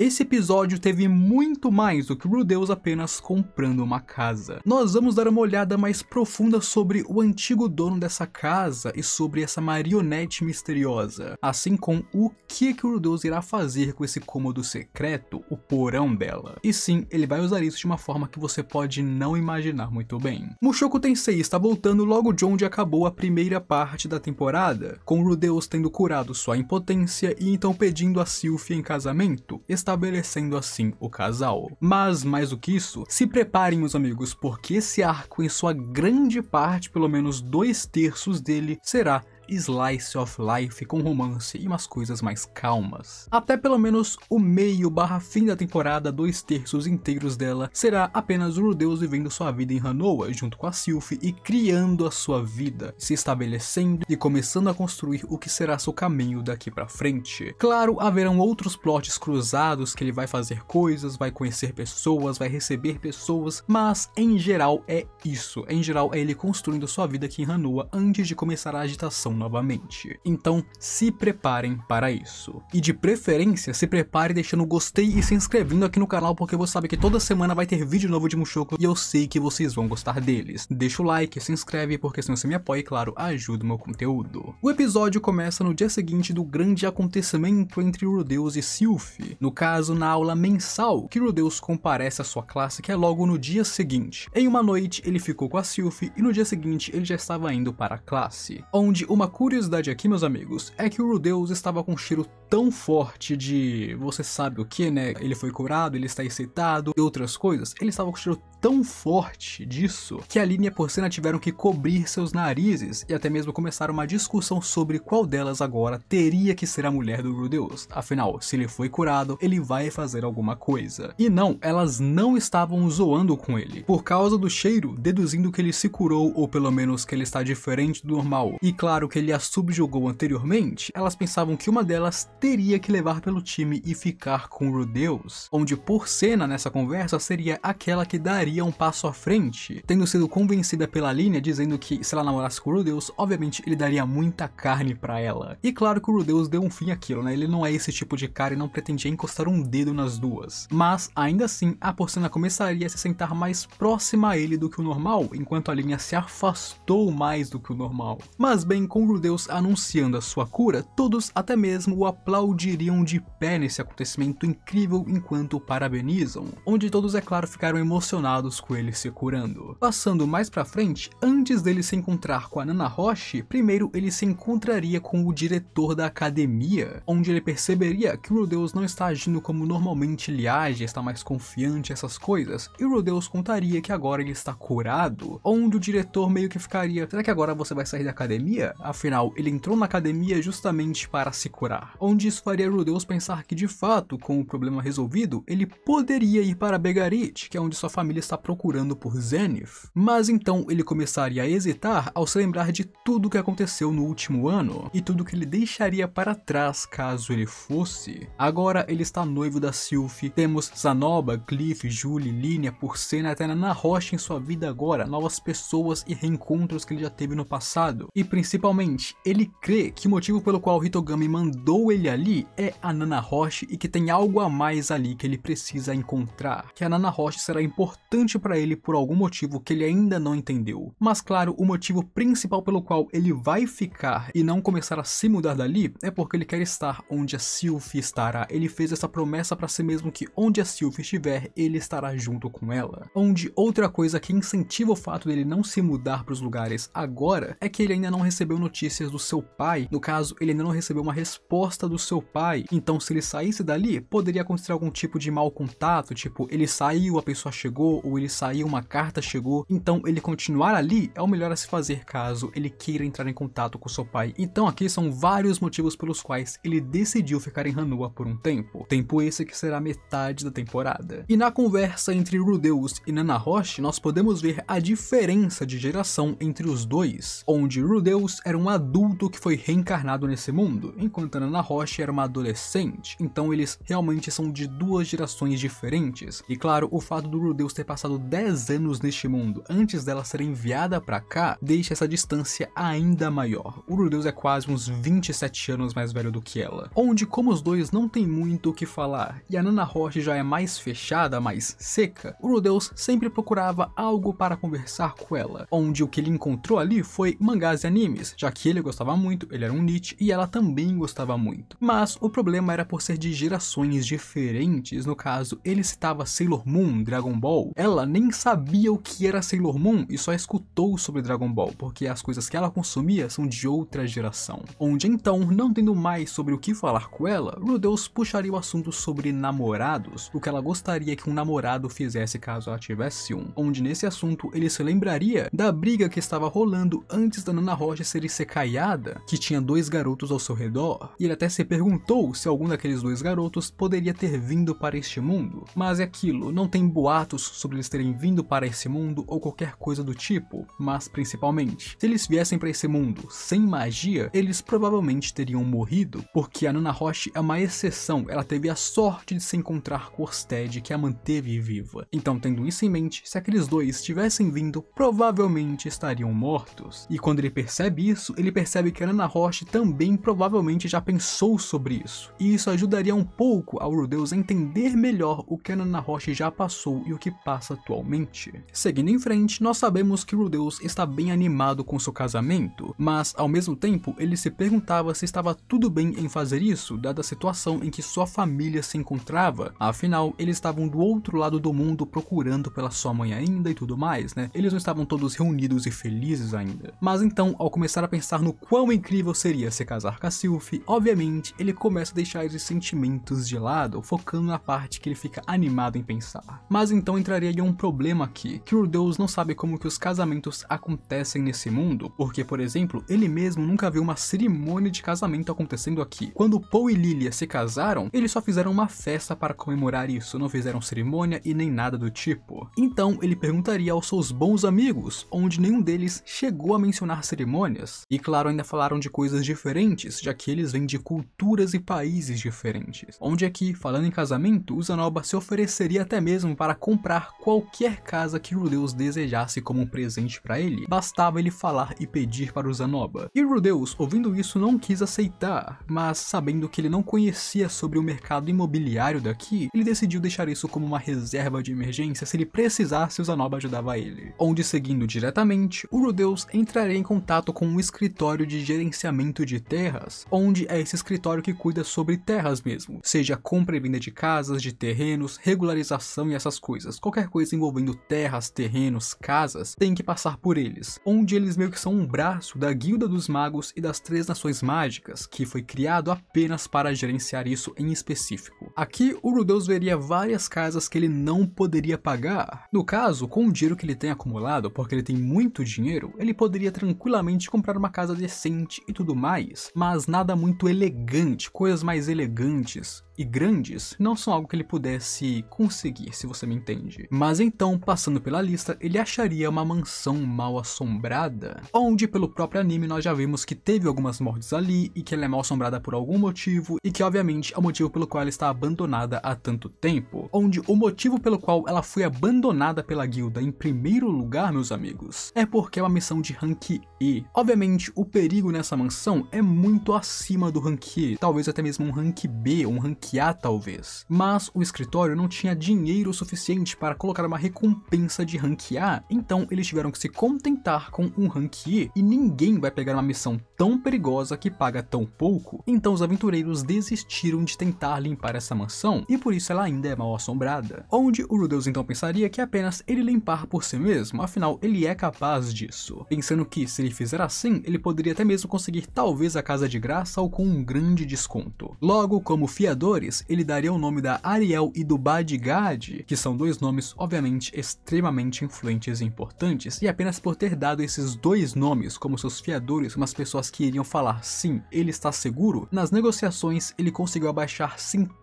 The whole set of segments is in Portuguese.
Esse episódio teve muito mais do que Rudeus apenas comprando uma casa. Nós vamos dar uma olhada mais profunda sobre o antigo dono dessa casa e sobre essa marionete misteriosa, assim como o que que Rudeus irá fazer com esse cômodo secreto, o porão dela. E sim, ele vai usar isso de uma forma que você pode não imaginar muito bem. Mushoku Tensei está voltando logo de onde acabou a primeira parte da temporada, com Rudeus tendo curado sua impotência e então pedindo a Sylphie em casamento. Está estabelecendo assim o casal. Mas mais do que isso, se preparem os amigos, porque esse arco em sua grande parte, pelo menos dois terços dele, será slice of life com romance e umas coisas mais calmas. Até pelo menos o meio barra fim da temporada, dois terços inteiros dela será apenas o Rudeus vivendo sua vida em Hanoa junto com a Sylph e criando a sua vida, se estabelecendo e começando a construir o que será seu caminho daqui para frente. Claro, haverão outros plots cruzados que ele vai fazer coisas, vai conhecer pessoas, vai receber pessoas, mas em geral é isso. Em geral é ele construindo sua vida aqui em Hanoa antes de começar a agitação novamente. Então, se preparem para isso. E de preferência, se prepare deixando gostei e se inscrevendo aqui no canal, porque você sabe que toda semana vai ter vídeo novo de Mushoku e eu sei que vocês vão gostar deles. Deixa o like, se inscreve, porque se você me apoia, claro, ajuda o meu conteúdo. O episódio começa no dia seguinte do grande acontecimento entre Rudeus e Sylph, no caso, na aula mensal, que Rudeus comparece à sua classe, que é logo no dia seguinte. Em uma noite, ele ficou com a Sylph e no dia seguinte ele já estava indo para a classe, onde o uma curiosidade aqui, meus amigos, é que o Rudeus estava com um cheiro tão forte de você sabe o que, né? Ele foi curado, ele está excitado e outras coisas. Ele estava com um cheiro tão forte disso que Aline e a Porcena tiveram que cobrir seus narizes e até mesmo começaram uma discussão sobre qual delas agora teria que ser a mulher do Rudeus. Afinal, se ele foi curado, ele vai fazer alguma coisa. E não, elas não estavam zoando com ele. Por causa do cheiro, deduzindo que ele se curou ou pelo menos que ele está diferente do normal. E claro que ele a subjugou anteriormente, elas pensavam que uma delas teria que levar pelo time e ficar com o Rudeus, onde Porcena nessa conversa seria aquela que daria daria um passo à frente, tendo sido convencida pela Linha dizendo que se ela namorasse com o Rudeus, obviamente ele daria muita carne para ela. E claro que o Rudeus deu um fim àquilo, né? Ele não é esse tipo de cara e não pretendia encostar um dedo nas duas. Mas ainda assim, a porcina começaria a se sentar mais próxima a ele do que o normal, enquanto a Linha se afastou mais do que o normal. Mas bem, com o Rudeus anunciando a sua cura, todos até mesmo o aplaudiriam de pé nesse acontecimento incrível enquanto o parabenizam, onde todos é claro ficaram emocionados com ele se curando. Passando mais pra frente, antes dele se encontrar com a Nana Roche, primeiro ele se encontraria com o diretor da academia, onde ele perceberia que o Rodeus não está agindo como normalmente ele age, está mais confiante, essas coisas, e o Rodeus contaria que agora ele está curado, onde o diretor meio que ficaria, será que agora você vai sair da academia? Afinal, ele entrou na academia justamente para se curar, onde isso faria Rodeus pensar que de fato, com o problema resolvido, ele poderia ir para Begarit, que é onde sua família está está procurando por Zenith. Mas então ele começaria a hesitar ao se lembrar de tudo o que aconteceu no último ano e tudo que ele deixaria para trás caso ele fosse. Agora ele está noivo da Sylph, temos Zanoba, Cliff, Julie, Linia, Porcena até Nana Rocha em sua vida agora, novas pessoas e reencontros que ele já teve no passado. E principalmente, ele crê que o motivo pelo qual Hitogami mandou ele ali é a Nana Roche e que tem algo a mais ali que ele precisa encontrar, que a Nana Roche será importante importante para ele por algum motivo que ele ainda não entendeu. Mas claro, o motivo principal pelo qual ele vai ficar e não começar a se mudar dali é porque ele quer estar onde a Sylvie estará. Ele fez essa promessa para si mesmo que onde a Sylvie estiver, ele estará junto com ela. Onde outra coisa que incentiva o fato dele não se mudar para os lugares agora é que ele ainda não recebeu notícias do seu pai. No caso, ele ainda não recebeu uma resposta do seu pai. Então, se ele saísse dali, poderia acontecer algum tipo de mau contato, tipo, ele saiu, a pessoa chegou, ou ele sair, uma carta chegou, então ele continuar ali é o melhor a se fazer caso ele queira entrar em contato com seu pai. Então aqui são vários motivos pelos quais ele decidiu ficar em Hanua por um tempo, tempo esse que será metade da temporada. E na conversa entre Rudeus e Nana Roche, nós podemos ver a diferença de geração entre os dois, onde Rudeus era um adulto que foi reencarnado nesse mundo, enquanto Nana Roche era uma adolescente, então eles realmente são de duas gerações diferentes. E claro, o fato do Rudeus ter passado 10 anos neste mundo antes dela ser enviada para cá, deixa essa distância ainda maior. Urudeus é quase uns 27 anos mais velho do que ela. Onde, como os dois não tem muito o que falar e a Nana Roche já é mais fechada, mais seca, Urudeus sempre procurava algo para conversar com ela, onde o que ele encontrou ali foi mangás e animes, já que ele gostava muito, ele era um niche e ela também gostava muito. Mas o problema era por ser de gerações diferentes, no caso, ele citava Sailor Moon, Dragon Ball, ela nem sabia o que era Sailor Moon e só escutou sobre Dragon Ball, porque as coisas que ela consumia são de outra geração. Onde então, não tendo mais sobre o que falar com ela, Rudeus puxaria o assunto sobre namorados, o que ela gostaria que um namorado fizesse caso ela tivesse um. Onde nesse assunto ele se lembraria da briga que estava rolando antes da Nana Rocha ser secaiada, que tinha dois garotos ao seu redor, e ele até se perguntou se algum daqueles dois garotos poderia ter vindo para este mundo. Mas é aquilo, não tem boatos sobre sobre eles terem vindo para esse mundo ou qualquer coisa do tipo, mas principalmente, se eles viessem para esse mundo sem magia, eles provavelmente teriam morrido, porque a Nana Roche é uma exceção, ela teve a sorte de se encontrar com Orsted, que a manteve viva. Então, tendo isso em mente, se aqueles dois tivessem vindo, provavelmente estariam mortos. E quando ele percebe isso, ele percebe que a Nana Roche também provavelmente já pensou sobre isso, e isso ajudaria um pouco ao Rudeus a entender melhor o que a Nana Roche já passou e o que passa passa atualmente. Seguindo em frente, nós sabemos que Rudeus está bem animado com seu casamento, mas ao mesmo tempo ele se perguntava se estava tudo bem em fazer isso, dada a situação em que sua família se encontrava, afinal eles estavam do outro lado do mundo procurando pela sua mãe ainda e tudo mais, né? Eles não estavam todos reunidos e felizes ainda. Mas então, ao começar a pensar no quão incrível seria se casar com a Sylphie, obviamente ele começa a deixar esses sentimentos de lado, focando na parte que ele fica animado em pensar. Mas então entraria veio é um problema aqui, que o Deus não sabe como que os casamentos acontecem nesse mundo, porque, por exemplo, ele mesmo nunca viu uma cerimônia de casamento acontecendo aqui. Quando Paul e Lilia se casaram, eles só fizeram uma festa para comemorar isso, não fizeram cerimônia e nem nada do tipo. Então, ele perguntaria aos seus bons amigos, onde nenhum deles chegou a mencionar cerimônias. E claro, ainda falaram de coisas diferentes, já que eles vêm de culturas e países diferentes. Onde aqui, é falando em casamento, Uzanoba se ofereceria até mesmo para comprar qualquer casa que Rudeus desejasse como um presente para ele, bastava ele falar e pedir para o Zanoba. E Rudeus, ouvindo isso, não quis aceitar, mas sabendo que ele não conhecia sobre o mercado imobiliário daqui, ele decidiu deixar isso como uma reserva de emergência se ele precisasse o Zanoba ajudava ele. Onde, seguindo diretamente, o Rudeus entraria em contato com um escritório de gerenciamento de terras, onde é esse escritório que cuida sobre terras mesmo, seja compra e venda de casas, de terrenos, regularização e essas coisas, qualquer coisa envolvendo terras, terrenos, casas, tem que passar por eles, onde eles meio que são um braço da Guilda dos Magos e das Três Nações Mágicas, que foi criado apenas para gerenciar isso em específico. Aqui, o Rudeus veria várias casas que ele não poderia pagar. No caso, com o dinheiro que ele tem acumulado, porque ele tem muito dinheiro, ele poderia tranquilamente comprar uma casa decente e tudo mais, mas nada muito elegante, coisas mais elegantes e grandes não são algo que ele pudesse conseguir, se você me entende. Mas então, passando pela lista, ele acharia uma mansão mal assombrada, onde pelo próprio anime nós já vimos que teve algumas mortes ali e que ela é mal assombrada por algum motivo e que obviamente é o motivo pelo qual ela está abandonada há tanto tempo, onde o motivo pelo qual ela foi abandonada pela guilda em primeiro lugar, meus amigos, é porque é uma missão de rank E. Obviamente, o perigo nessa mansão é muito acima do rank E, talvez até mesmo um rank B, um rank A talvez, mas o escritório não tinha dinheiro suficiente para colocar colocar uma recompensa de rank A, então eles tiveram que se contentar com um rank E e ninguém vai pegar uma missão tão perigosa que paga tão pouco. Então os aventureiros desistiram de tentar limpar essa mansão e por isso ela ainda é mal assombrada. Onde o Rudeus então pensaria que é apenas ele limpar por si mesmo, afinal ele é capaz disso. Pensando que se ele fizer assim, ele poderia até mesmo conseguir talvez a casa de graça ou com um grande desconto. Logo, como fiadores, ele daria o nome da Ariel e do Badgad, que são dois nomes obviamente extremamente influentes e importantes, e apenas por ter dado esses dois nomes como seus fiadores, umas pessoas que iriam falar sim, ele está seguro, nas negociações ele conseguiu abaixar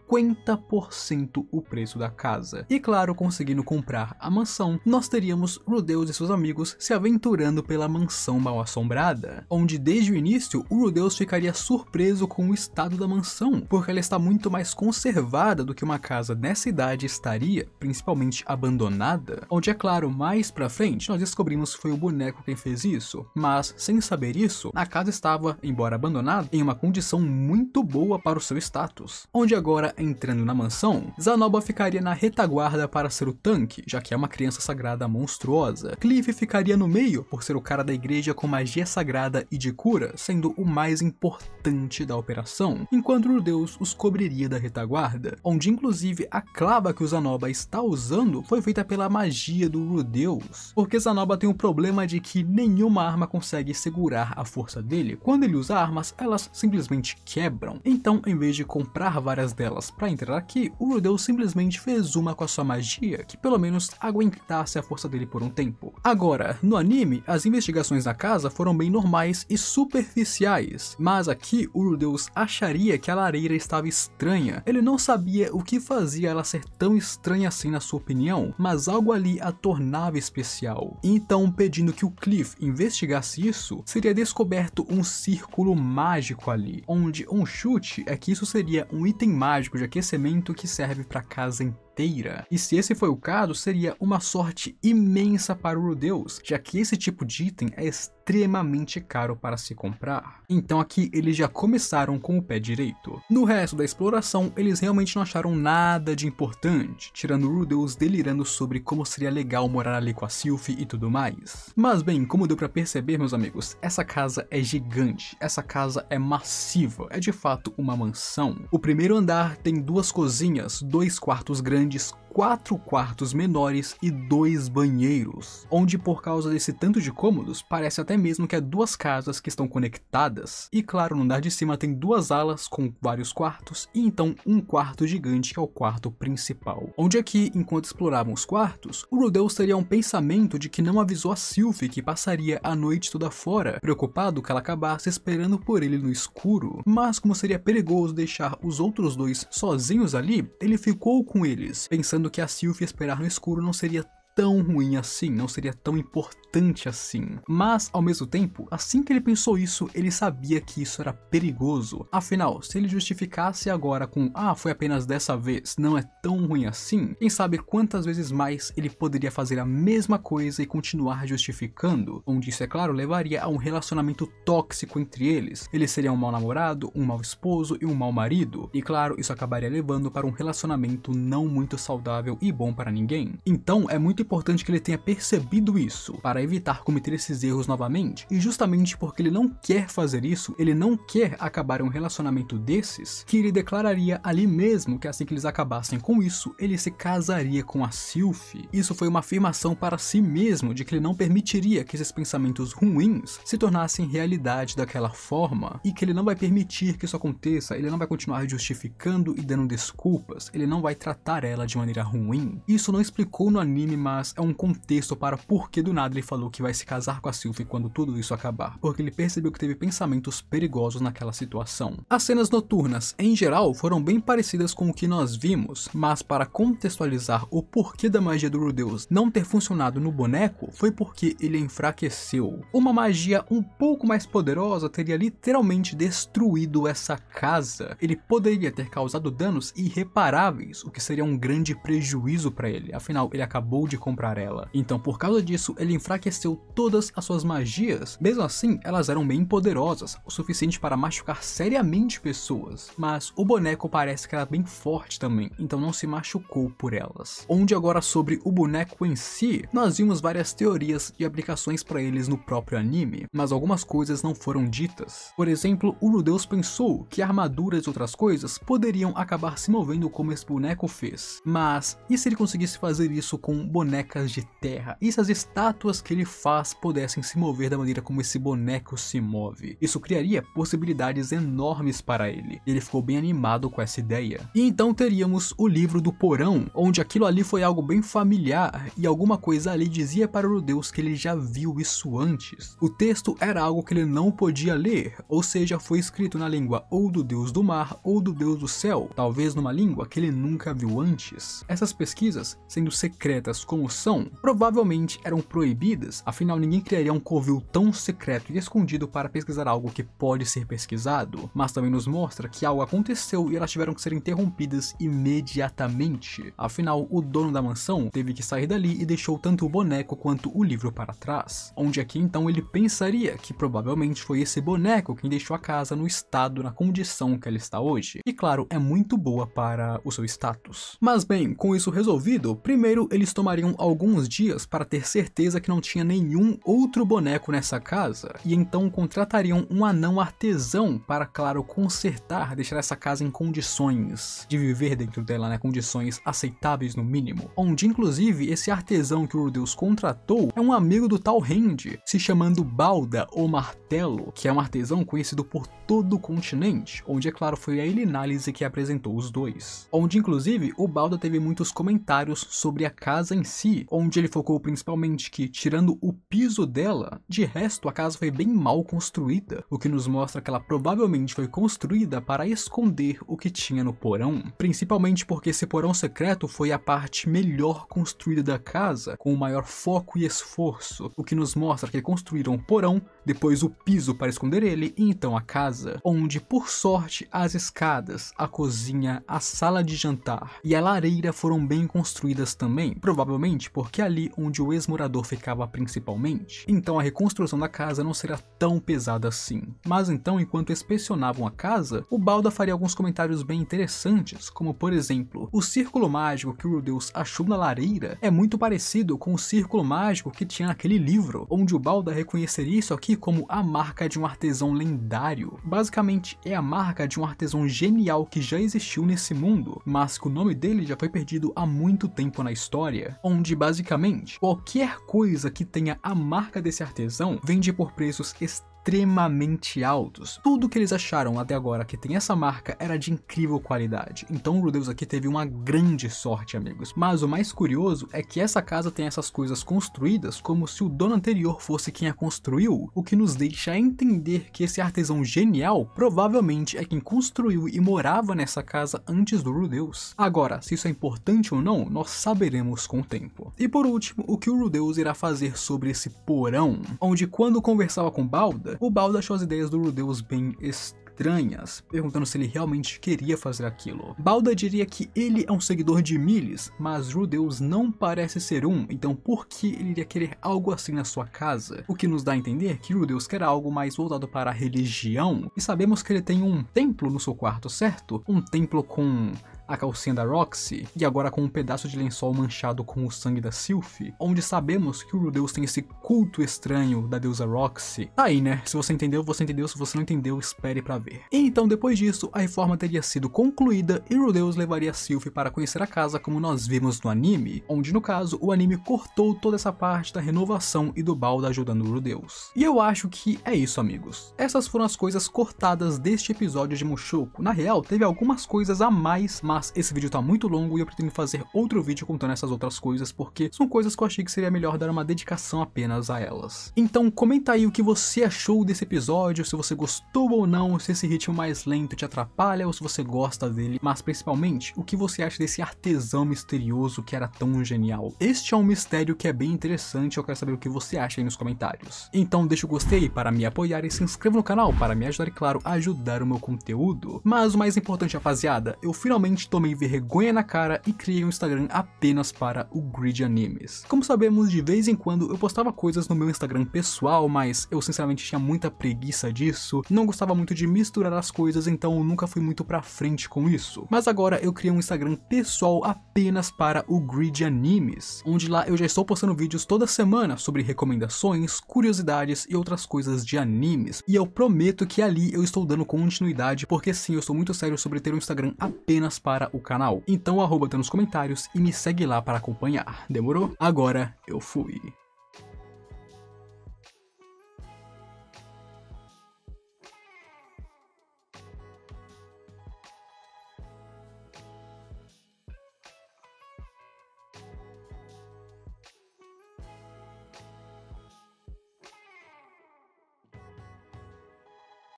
50% o preço da casa. E claro, conseguindo comprar a mansão, nós teríamos Rudeus e seus amigos se aventurando pela mansão mal assombrada, onde desde o início o Rudeus ficaria surpreso com o estado da mansão, porque ela está muito mais conservada do que uma casa nessa idade estaria, principalmente abandonada, onde é claro, mais pra frente nós descobrimos que foi o boneco quem fez isso, mas sem saber isso, a casa estava, embora abandonada, em uma condição muito boa para o seu status, onde agora entrando na mansão, Zanoba ficaria na retaguarda para ser o tanque, já que é uma criança sagrada monstruosa. Clive ficaria no meio por ser o cara da igreja com magia sagrada e de cura, sendo o mais importante da operação, enquanto o deus os cobriria da retaguarda, onde inclusive a clava que o Zanoba está usando foi feita pela magia do Rudeus, porque Zanoba tem o um problema de que nenhuma arma consegue segurar a força dele. Quando ele usa armas, elas simplesmente quebram. Então, em vez de comprar várias delas mas para entrar aqui, o judeu simplesmente fez uma com a sua magia que pelo menos aguentasse a força dele por um tempo. Agora, no anime, as investigações da casa foram bem normais e superficiais, mas aqui o Rudeus acharia que a lareira estava estranha. Ele não sabia o que fazia ela ser tão estranha assim na sua opinião, mas algo ali a tornava especial. Então, pedindo que o Cliff investigasse isso, seria descoberto um círculo mágico ali, onde um chute é que isso seria um item mágico de aquecimento que serve para casa inteira inteira. E se esse foi o caso, seria uma sorte imensa para o Deus, já que esse tipo de item é extremamente caro para se comprar. Então aqui eles já começaram com o pé direito. No resto da exploração, eles realmente não acharam nada de importante, tirando o Rudeus delirando sobre como seria legal morar ali com a Sylph e tudo mais. Mas bem, como deu para perceber, meus amigos, essa casa é gigante, essa casa é massiva, é de fato uma mansão. O primeiro andar tem duas cozinhas, dois quartos grandes grandes quatro quartos menores e dois banheiros, onde por causa desse tanto de cômodos, parece até mesmo que é duas casas que estão conectadas. E claro, no andar de cima tem duas alas com vários quartos e então um quarto gigante que é o quarto principal. Onde aqui, é enquanto exploravam os quartos, o Rudeus teria um pensamento de que não avisou a Sylvie que passaria a noite toda fora, preocupado que ela acabasse esperando por ele no escuro. Mas como seria perigoso deixar os outros dois sozinhos ali, ele ficou com eles, pensando que a Sylvie esperar no escuro não seria tão ruim assim, não seria tão importante assim. Mas, ao mesmo tempo, assim que ele pensou isso, ele sabia que isso era perigoso. Afinal, se ele justificasse agora com ah, foi apenas dessa vez, não é tão ruim assim, quem sabe quantas vezes mais ele poderia fazer a mesma coisa e continuar justificando, onde isso, é claro, levaria a um relacionamento tóxico entre eles. Ele seria um mau namorado, um mau esposo e um mau marido, e claro, isso acabaria levando para um relacionamento não muito saudável e bom para ninguém. Então, é muito importante que ele tenha percebido isso para evitar cometer esses erros novamente. E justamente porque ele não quer fazer isso, ele não quer acabar um relacionamento desses, que ele declararia ali mesmo que assim que eles acabassem com isso, ele se casaria com a Sylphie. Isso foi uma afirmação para si mesmo de que ele não permitiria que esses pensamentos ruins se tornassem realidade daquela forma e que ele não vai permitir que isso aconteça, ele não vai continuar justificando e dando desculpas, ele não vai tratar ela de maneira ruim. Isso não explicou no anime, mas mas é um contexto para por que do nada ele falou que vai se casar com a Sylvie quando tudo isso acabar, porque ele percebeu que teve pensamentos perigosos naquela situação. As cenas noturnas, em geral, foram bem parecidas com o que nós vimos, mas para contextualizar o porquê da magia do Rudeus não ter funcionado no boneco, foi porque ele enfraqueceu. Uma magia um pouco mais poderosa teria literalmente destruído essa casa. Ele poderia ter causado danos irreparáveis, o que seria um grande prejuízo para ele, afinal ele acabou de comprar ela. Então, por causa disso, ele enfraqueceu todas as suas magias. Mesmo assim, elas eram bem poderosas, o suficiente para machucar seriamente pessoas. Mas o boneco parece que era bem forte também, então não se machucou por elas. Onde agora sobre o boneco em si, nós vimos várias teorias e aplicações para eles no próprio anime, mas algumas coisas não foram ditas. Por exemplo, o Nudeus pensou que armaduras e outras coisas poderiam acabar se movendo como esse boneco fez. Mas e se ele conseguisse fazer isso com um boneco bonecas de terra. E se as estátuas que ele faz pudessem se mover da maneira como esse boneco se move? Isso criaria possibilidades enormes para ele. Ele ficou bem animado com essa ideia. E então teríamos o livro do porão, onde aquilo ali foi algo bem familiar e alguma coisa ali dizia para o Deus que ele já viu isso antes. O texto era algo que ele não podia ler, ou seja, foi escrito na língua ou do Deus do mar ou do Deus do céu, talvez numa língua que ele nunca viu antes. Essas pesquisas, sendo secretas como locomoção provavelmente eram proibidas, afinal ninguém criaria um covil tão secreto e escondido para pesquisar algo que pode ser pesquisado, mas também nos mostra que algo aconteceu e elas tiveram que ser interrompidas imediatamente. Afinal, o dono da mansão teve que sair dali e deixou tanto o boneco quanto o livro para trás, onde aqui é então ele pensaria que provavelmente foi esse boneco quem deixou a casa no estado, na condição que ela está hoje. E claro, é muito boa para o seu status. Mas bem, com isso resolvido, primeiro eles tomariam alguns dias para ter certeza que não tinha nenhum outro boneco nessa casa, e então contratariam um anão artesão para, claro, consertar, deixar essa casa em condições de viver dentro dela, né, condições aceitáveis no mínimo. Onde, inclusive, esse artesão que o Deus contratou é um amigo do tal Rende, se chamando Balda ou Martelo, que é um artesão conhecido por todo o continente, onde, é claro, foi a Elinálise que apresentou os dois. Onde, inclusive, o Balda teve muitos comentários sobre a casa em si si, onde ele focou principalmente que, tirando o piso dela, de resto a casa foi bem mal construída, o que nos mostra que ela provavelmente foi construída para esconder o que tinha no porão, principalmente porque esse porão secreto foi a parte melhor construída da casa, com o maior foco e esforço, o que nos mostra que construíram o porão, depois o piso para esconder ele e então a casa, onde por sorte as escadas, a cozinha, a sala de jantar e a lareira foram bem construídas também, provavelmente provavelmente porque é ali onde o ex-morador ficava principalmente, então a reconstrução da casa não será tão pesada assim. Mas então, enquanto inspecionavam a casa, o Balda faria alguns comentários bem interessantes, como por exemplo, o círculo mágico que o Deus achou na lareira é muito parecido com o círculo mágico que tinha naquele livro, onde o Balda reconheceria isso aqui como a marca de um artesão lendário. Basicamente, é a marca de um artesão genial que já existiu nesse mundo, mas que o nome dele já foi perdido há muito tempo na história, onde basicamente qualquer coisa que tenha a marca desse artesão vende por preços extremamente extremamente altos. Tudo que eles acharam até agora que tem essa marca era de incrível qualidade, então o Rudeus aqui teve uma grande sorte, amigos. Mas o mais curioso é que essa casa tem essas coisas construídas como se o dono anterior fosse quem a construiu, o que nos deixa entender que esse artesão genial provavelmente é quem construiu e morava nessa casa antes do Rudeus. Agora, se isso é importante ou não, nós saberemos com o tempo. E por último, o que o Rudeus irá fazer sobre esse porão, onde quando conversava com Balda, o Balda achou as ideias do Rudeus bem estranhas, perguntando se ele realmente queria fazer aquilo. Balda diria que ele é um seguidor de Miles, mas Rudeus não parece ser um, então por que ele iria querer algo assim na sua casa? O que nos dá a entender que Rudeus quer algo mais voltado para a religião, e sabemos que ele tem um templo no seu quarto, certo? Um templo com a calcinha da Roxy, e agora com um pedaço de lençol manchado com o sangue da Sylphie, onde sabemos que o Rudeus tem esse culto estranho da deusa Roxy. Tá aí, né? Se você entendeu, você entendeu. Se você não entendeu, espere para ver. Então, depois disso, a reforma teria sido concluída e Rudeus levaria Sylphie para conhecer a casa como nós vimos no anime, onde no caso, o anime cortou toda essa parte da renovação e do balda ajudando o Rudeus. E eu acho que é isso, amigos. Essas foram as coisas cortadas deste episódio de Mushoku. Na real, teve algumas coisas a mais, mas mas esse vídeo tá muito longo e eu pretendo fazer outro vídeo contando essas outras coisas, porque são coisas que eu achei que seria melhor dar uma dedicação apenas a elas. Então comenta aí o que você achou desse episódio, se você gostou ou não, se esse ritmo mais lento te atrapalha ou se você gosta dele, mas principalmente, o que você acha desse artesão misterioso que era tão genial? Este é um mistério que é bem interessante, eu quero saber o que você acha aí nos comentários. Então deixa o gostei para me apoiar e se inscreva no canal para me ajudar e claro, ajudar o meu conteúdo. Mas o mais importante rapaziada, eu finalmente tomei vergonha na cara e criei um Instagram apenas para o Grid Animes. Como sabemos, de vez em quando eu postava coisas no meu Instagram pessoal, mas eu sinceramente tinha muita preguiça disso, não gostava muito de misturar as coisas, então eu nunca fui muito pra frente com isso. Mas agora eu criei um Instagram pessoal apenas para o Grid Animes, onde lá eu já estou postando vídeos toda semana sobre recomendações, curiosidades e outras coisas de animes. E eu prometo que ali eu estou dando continuidade, porque sim, eu sou muito sério sobre ter um Instagram apenas para para o canal. Então arroba até nos comentários e me segue lá para acompanhar. Demorou? Agora eu fui.